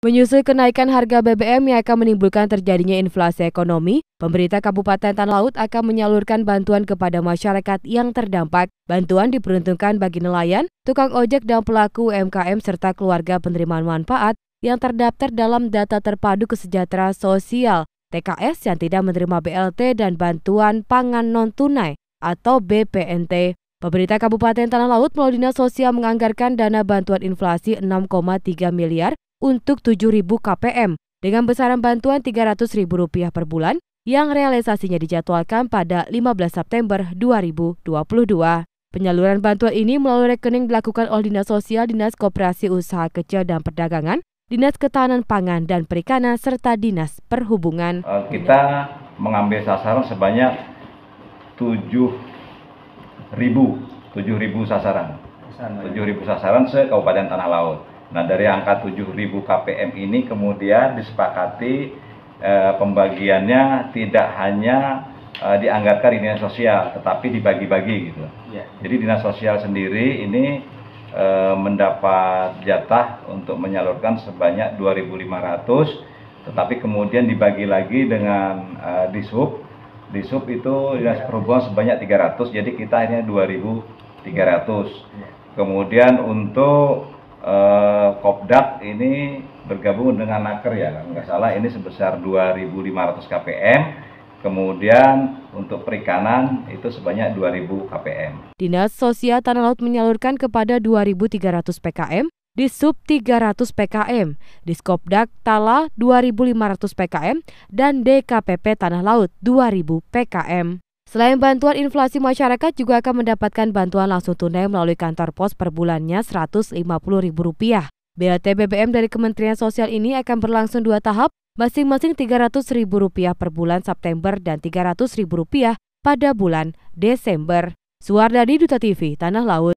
Menyusul kenaikan harga BBM yang akan menimbulkan terjadinya inflasi ekonomi, pemerintah Kabupaten Tanah Laut akan menyalurkan bantuan kepada masyarakat yang terdampak. Bantuan diperuntukkan bagi nelayan, tukang ojek dan pelaku UMKM serta keluarga penerimaan manfaat yang terdaftar dalam data terpadu kesejahteraan sosial TKS yang tidak menerima BLT dan bantuan pangan non-tunai atau BPNT. Pemerintah Kabupaten Tanah Laut melalui Dinas Sosial menganggarkan dana bantuan inflasi 6,3 miliar untuk 7.000 KPM dengan besaran bantuan Rp300.000 per bulan yang realisasinya dijadwalkan pada 15 September 2022. Penyaluran bantuan ini melalui rekening dilakukan oleh Dinas Sosial, Dinas Koperasi Usaha Kecil dan Perdagangan, Dinas Ketahanan Pangan dan Perikanan, serta Dinas Perhubungan. Eh, kita mengambil sasaran sebanyak 7.000 ribu sasaran. 7.000 sasaran se Kabupaten Tanah Laut. Nah, dari angka 7.000 KPM ini kemudian disepakati eh, pembagiannya tidak hanya eh, dianggarkan di dinas sosial, tetapi dibagi-bagi gitu. Ya. Jadi dinas sosial sendiri ini eh, mendapat jatah untuk menyalurkan sebanyak 2.500, tetapi kemudian dibagi lagi dengan eh, dishub. Dishub itu dinas perhubungan sebanyak 300, jadi kita hanya 2.300. Ya. Kemudian untuk eh, Kopdak ini bergabung dengan Naker ya, kalau nggak salah ini sebesar 2.500 kpm. Kemudian untuk perikanan itu sebanyak 2.000 kpm. Dinas Sosial Tanah Laut menyalurkan kepada 2.300 PKM, di Sub 300 PKM, di Skopdak Tala 2.500 PKM, dan DKPP Tanah Laut 2.000 PKM. Selain bantuan inflasi masyarakat juga akan mendapatkan bantuan langsung tunai melalui kantor pos per bulannya Rp150.000. BLT BBM dari Kementerian Sosial ini akan berlangsung dua tahap, masing-masing Rp300.000 per bulan September dan Rp300.000 pada bulan Desember. Suwardani Duta TV, Tanah Laut.